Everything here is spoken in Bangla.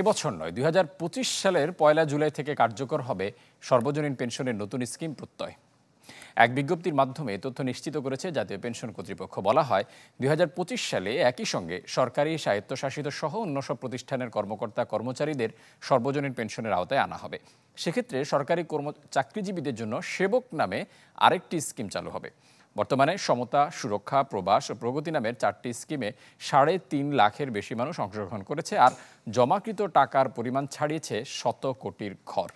এবছর নয় দুই সালের পয়লা জুলাই থেকে কার্যকর হবে সর্বজনীন পেনশনের নতুন স্কিম প্রত্যয় এক বিজ্ঞপ্তির মাধ্যমে তথ্য নিশ্চিত করেছে জাতীয় পেনশন কর্তৃপক্ষ বলা হয় দুই সালে একই সঙ্গে সরকারি স্বায়ত্তশাসিত সহ অন্য সব প্রতিষ্ঠানের কর্মকর্তা কর্মচারীদের সর্বজনীন পেনশনের আওতায় আনা হবে সেক্ষেত্রে সরকারি কর্ম চাকরিজীবীদের জন্য সেবক নামে আরেকটি স্কিম চালু হবে বর্তমানে সমতা সুরক্ষা প্রবাস ও প্রগতি নামের চারটি স্কিমে সাড়ে তিন লাখের বেশি মানুষ অংশগ্রহণ করেছে আর জমাকৃত টাকার পরিমাণ ছাড়িয়েছে শত কোটির ঘর